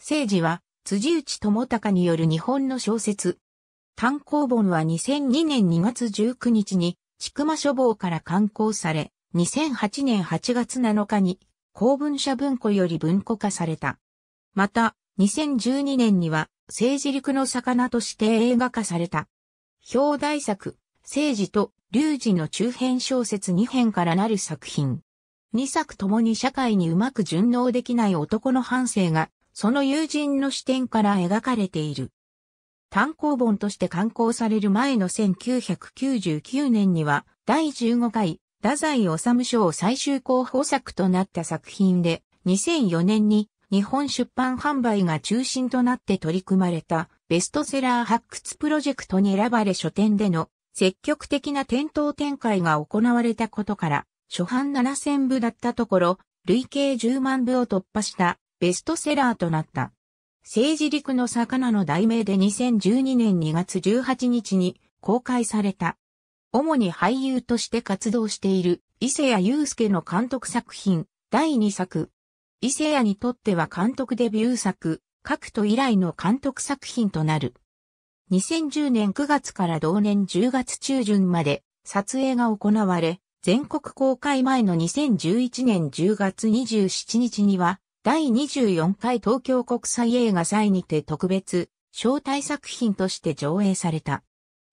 政治は、辻内智隆による日本の小説。単行本は2002年2月19日に、ちく書房から刊行され、2008年8月7日に、公文社文庫より文庫化された。また、2012年には、政治陸の魚として映画化された。表題作、政治と龍二の中編小説2編からなる作品。2作ともに社会にうまく順応できない男の反省がその友人の視点から描かれている。単行本として刊行される前の1999年には、第15回、太宰治賞最終候補作となった作品で、2004年に日本出版販売が中心となって取り組まれたベストセラー発掘プロジェクトに選ばれ書店での積極的な店頭展開が行われたことから、初版7000部だったところ、累計10万部を突破したベストセラーとなった。政治陸の魚の題名で2012年2月18日に公開された。主に俳優として活動している伊勢谷祐介の監督作品第2作。伊勢谷にとっては監督デビュー作、各都以来の監督作品となる。2010年9月から同年10月中旬まで撮影が行われ、全国公開前の2011年10月27日には第24回東京国際映画祭にて特別、招待作品として上映された。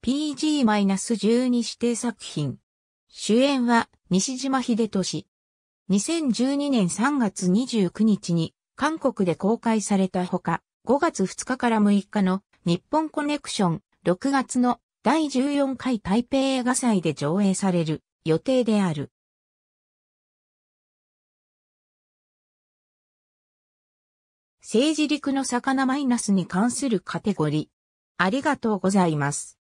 PG-12 指定作品。主演は西島秀俊。2012年3月29日に韓国で公開されたほか、5月2日から6日の日本コネクション6月の第14回台北映画祭で上映される予定である。政治陸の魚マイナスに関するカテゴリー。ありがとうございます。